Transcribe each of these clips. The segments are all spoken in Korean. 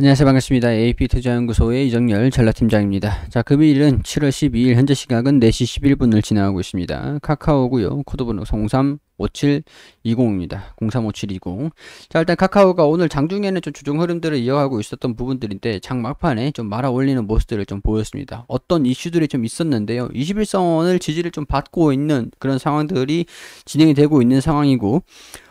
안녕하세요 반갑습니다. AP투자연구소의 이정열 전라팀장입니다. 자 금요일은 7월 12일 현재 시각은 4시 11분을 지나가고 있습니다. 카카오고요. 코드번호 03 5720입니다. 035720. 자, 일단 카카오가 오늘 장중에는 좀 주종 흐름들을 이어가고 있었던 부분들인데, 장 막판에 좀 말아 올리는 모습들을 좀 보였습니다. 어떤 이슈들이 좀 있었는데요. 21선을 지지를 좀 받고 있는 그런 상황들이 진행이 되고 있는 상황이고,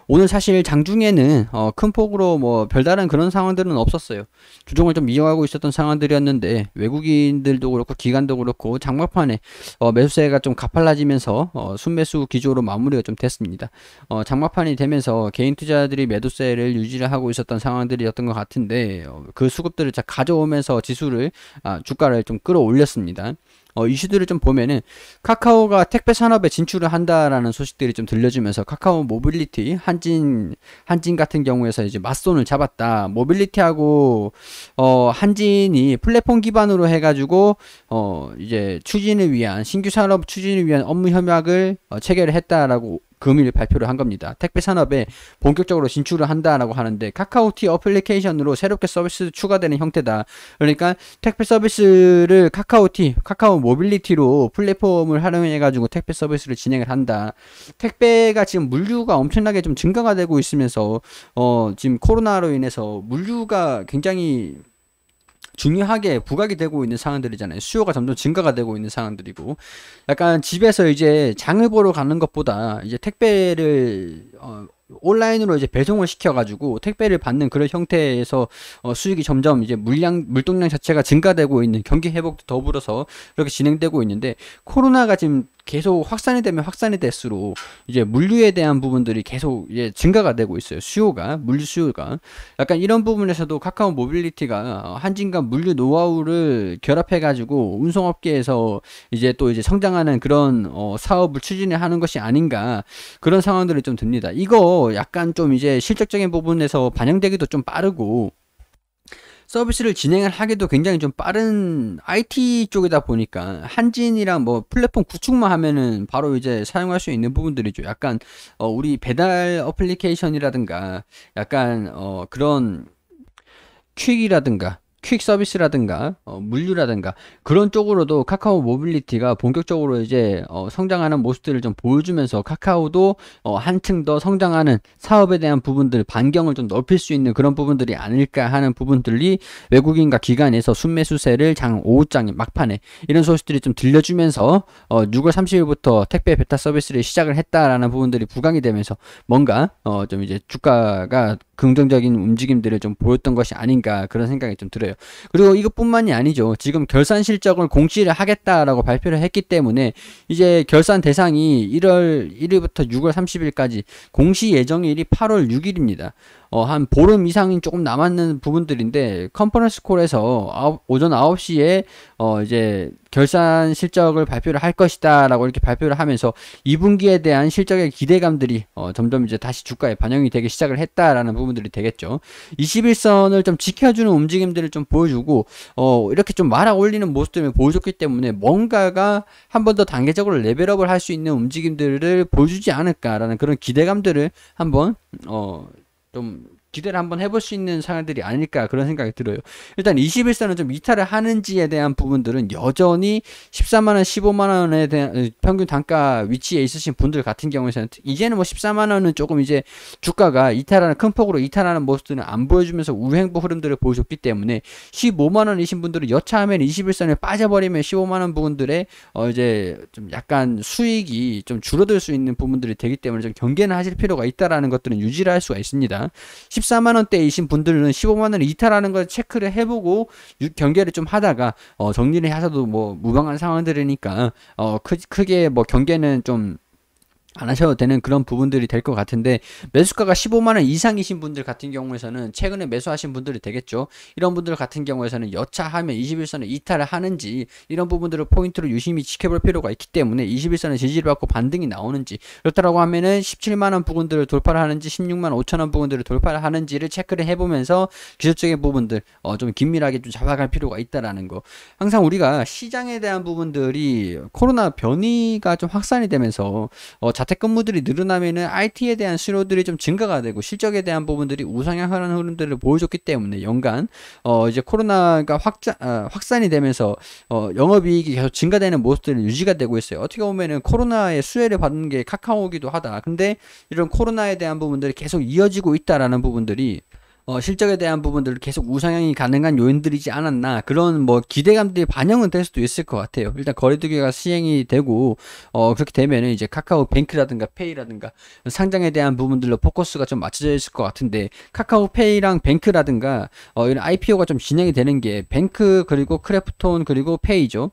오늘 사실 장중에는 어, 큰 폭으로 뭐 별다른 그런 상황들은 없었어요. 주종을 좀 이어가고 있었던 상황들이었는데 외국인들도 그렇고 기관도 그렇고 장막판에 어, 매수세가 좀 가팔라지면서 어, 순매수 기조로 마무리가 좀 됐습니다. 어, 장막판이 되면서 개인 투자들이 매도세를 유지를 하고 있었던 상황들이었던 것 같은데 어, 그 수급들을 가져오면서 지수를 아, 주가를 좀 끌어올렸습니다. 어, 이슈들을 좀 보면은 카카오가 택배 산업에 진출을 한다라는 소식들이 좀 들려주면서 카카오 모빌리티 한진 한진 같은 경우에서 이제 맞손을 잡았다. 모빌리티하고 어, 한진이 플랫폼 기반으로 해가지고 어, 이제 추진을 위한 신규 산업 추진을 위한 업무 협약을 어, 체결을 했다라고 금일 발표를 한 겁니다. 택배 산업에 본격적으로 진출을 한다라고 하는데 카카오티 어플리케이션으로 새롭게 서비스 추가되는 형태다. 그러니까 택배 서비스를 카카오티, 카카오 모빌리티로 플랫폼을 활용해가지고 택배 서비스를 진행을 한다. 택배가 지금 물류가 엄청나게 좀 증가가 되고 있으면서 어 지금 코로나로 인해서 물류가 굉장히 중요하게 부각이 되고 있는 상황들이잖아요. 수요가 점점 증가가 되고 있는 상황들이고 약간 집에서 이제 장을 보러 가는 것보다 이제 택배를 어, 온라인으로 이제 배송을 시켜가지고 택배를 받는 그런 형태에서 어, 수익이 점점 이제 물량 물동량 자체가 증가되고 있는 경기 회복도 더불어서 그렇게 진행되고 있는데 코로나가 지금 계속 확산이 되면 확산이 될수록 이제 물류에 대한 부분들이 계속 이제 증가가 되고 있어요. 수요가 물류 수요가 약간 이런 부분에서도 카카오 모빌리티가 한진과 물류 노하우를 결합해 가지고 운송업계에서 이제 또 이제 성장하는 그런 어, 사업을 추진해 하는 것이 아닌가 그런 상황들이 좀 듭니다. 이거 약간 좀 이제 실적적인 부분에서 반영되기도 좀 빠르고 서비스를 진행을 하기도 굉장히 좀 빠른 IT 쪽이다 보니까 한진이랑 뭐 플랫폼 구축만 하면은 바로 이제 사용할 수 있는 부분들이죠. 약간 어 우리 배달 어플리케이션이라든가 약간 어 그런 퀵이라든가 퀵 서비스라든가 어, 물류라든가 그런 쪽으로도 카카오 모빌리티가 본격적으로 이제 어, 성장하는 모습들을 좀 보여주면서 카카오도 어, 한층 더 성장하는 사업에 대한 부분들 반경을 좀 넓힐 수 있는 그런 부분들이 아닐까 하는 부분들이 외국인과 기관에서 순매수세를 장 5장에 막판에 이런 소식들이 좀 들려주면서 6월 어, 30일부터 택배 베타 서비스를 시작을 했다라는 부분들이 부각이 되면서 뭔가 어, 좀 이제 주가가 긍정적인 움직임들을 좀 보였던 것이 아닌가 그런 생각이 좀 들어요. 그리고 이것뿐만이 아니죠. 지금 결산 실적을 공시를 하겠다라고 발표를 했기 때문에 이제 결산 대상이 1월 1일부터 6월 30일까지 공시 예정일이 8월 6일입니다. 어, 한 보름 이상이 조금 남았는 부분들인데 컨퍼런스 콜에서 아 오전 9시에 어, 이제 결산 실적을 발표를 할 것이다라고 이렇게 발표를 하면서 2분기에 대한 실적의 기대감들이 어, 점점 이제 다시 주가에 반영이 되기 시작을 했다라는 부분들이 되겠죠. 21선을 좀 지켜주는 움직임들을 좀 보여주고 어, 이렇게 좀 말아 올리는 모습들을 보여줬기 때문에 뭔가가 한 번 더 단계적으로 레벨업을 할 수 있는 움직임들을 보여주지 않을까라는 그런 기대감들을 한번 어, 좀 기대를 한번 해볼 수 있는 상황들이 아닐까 그런 생각이 들어요. 일단 21선은 좀 이탈을 하는지에 대한 부분들은 여전히 14만원, 15만원에 대한 어, 평균 단가 위치에 있으신 분들 같은 경우에는 이제는 뭐 14만원은 조금 이제 주가가 이탈하는 큰 폭으로 이탈하는 모습들은 안 보여주면서 우행보 흐름들을 보여줬기 때문에 15만원이신 분들은 여차하면 21선에 빠져버리면 15만원 부분들의 어 이제 좀 약간 수익이 좀 줄어들 수 있는 부분들이 되기 때문에 좀 경계는 하실 필요가 있다라는 것들은 유지를 할 수가 있습니다. 14만원대이신 분들은 15만원을 이탈하는 걸 체크를 해보고 경계를 좀 하다가 어, 정리를 하셔도 뭐 무방한 상황들이니까 어, 크, 크게 뭐 경계는 좀안 하셔도 되는 그런 부분들이 될 것 같은데 매수가가 15만 원 이상이신 분들 같은 경우에서는 최근에 매수하신 분들이 되겠죠. 이런 분들 같은 경우에서는 여차하면 2 1선을 이탈을 하는지 이런 부분들을 포인트로 유심히 지켜볼 필요가 있기 때문에 2 1선을 지지를 받고 반등이 나오는지 그렇다고 하면은 17만 원부분들을 돌파를 하는지 16만 5천 원부분들을 돌파를 하는지를 체크를 해보면서 기술적인 부분들 어좀 긴밀하게 좀 잡아갈 필요가 있다라는 거. 항상 우리가 시장에 대한 부분들이 코로나 변이가 좀 확산이 되면서 어, 재택근무들이 늘어나면은 IT에 대한 수요들이 좀 증가가 되고 실적에 대한 부분들이 우상향하는 흐름들을 보여줬기 때문에 연간 어 이제 코로나가 확장 아, 확산이 되면서 어 영업이익이 계속 증가되는 모습들은 유지가 되고 있어요. 어떻게 보면은 코로나의 수혜를 받는 게 카카오기도 하다. 근데 이런 코로나에 대한 부분들이 계속 이어지고 있다라는 부분들이 어, 실적에 대한 부분들을 계속 우상향이 가능한 요인들이지 않았나 그런 뭐 기대감들이 반영은 될 수도 있을 것 같아요. 일단 거리두기가 시행이 되고 어, 그렇게 되면은 이제 카카오 뱅크라든가 페이라든가 상장에 대한 부분들로 포커스가 좀 맞춰져 있을 것 같은데 카카오 페이랑 뱅크라든가 어, 이런 IPO가 좀 진행이 되는 게 뱅크 그리고 크래프톤 그리고 페이죠.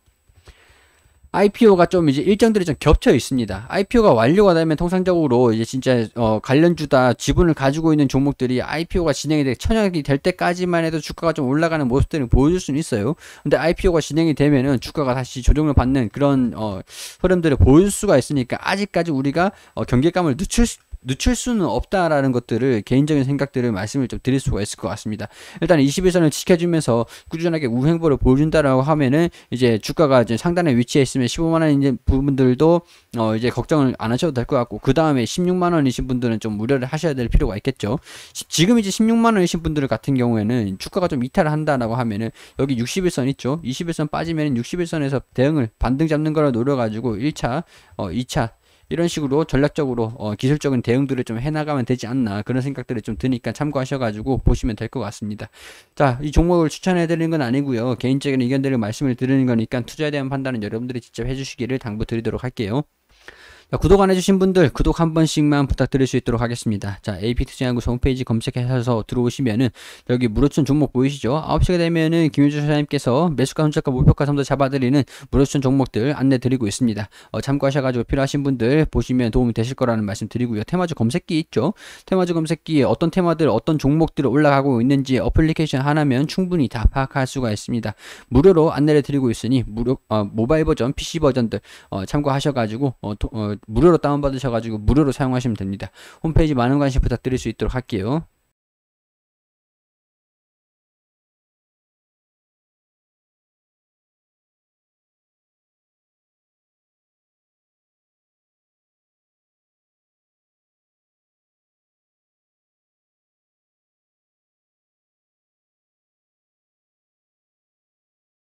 IPO가 좀 이제 일정들이 좀 겹쳐 있습니다. IPO가 완료가 되면 통상적으로 이제 진짜 어 관련주다 지분을 가지고 있는 종목들이 IPO가 진행이 되 천연이 될 때까지만 해도 주가가 좀 올라가는 모습들을 보여줄 수는 있어요. 근데 IPO가 진행이 되면은 주가가 다시 조정을 받는 그런 어 흐름들을 보일 수가 있으니까 아직까지 우리가 어 경계감을 늦출 늦출 수는 없다라는 것들을 개인적인 생각들을 말씀을 좀 드릴 수가 있을 것 같습니다. 일단 21선을 지켜주면서 꾸준하게 우행보를 보여준다라고 하면은 이제 주가가 이제 상단에위치해 있으면 15만 원인 부분들도 어 이제 걱정을 안 하셔도 될 것 같고 그 다음에 16만 원이신 분들은 좀 우려를 하셔야 될 필요가 있겠죠. 지금 이제 16만 원이신 분들 같은 경우에는 주가가 좀 이탈을 한다라고 하면은 여기 61선 있죠. 21선 빠지면 61선에서 대응을 반등 잡는 거를 노려가지고 1차, 어 2차 이런 식으로 전략적으로 어, 기술적인 대응들을 좀 해나가면 되지 않나 그런 생각들이 좀 드니까 참고하셔가지고 보시면 될 것 같습니다. 자, 이 종목을 추천해드리는 건 아니고요. 개인적인 의견들을 말씀을 드리는 거니까 투자에 대한 판단은 여러분들이 직접 해주시기를 당부드리도록 할게요. 자, 구독 안 해주신 분들 구독 한 번씩만 부탁드릴 수 있도록 하겠습니다. 자, AP투자연구소 홈페이지 검색하셔서 들어오시면은 여기 무료추천 종목 보이시죠? 9시가 되면은 김효주 사장님께서 매수가, 혼자가, 목표가 선도 잡아드리는 무료추천 종목들 안내 드리고 있습니다. 어, 참고하셔가지고 필요하신 분들 보시면 도움이 되실 거라는 말씀 드리고요. 테마주 검색기 있죠? 테마주 검색기 어떤 테마들, 어떤 종목들 올라가고 있는지 어플리케이션 하나면 충분히 다 파악할 수가 있습니다. 무료로 안내를 드리고 있으니 무료 어, 모바일 버전, PC 버전들 어, 참고하셔가지고 어, 도, 어, 무료로 다운받으셔가지고 무료로 사용하시면 됩니다. 홈페이지 많은 관심 부탁드릴 수 있도록 할게요.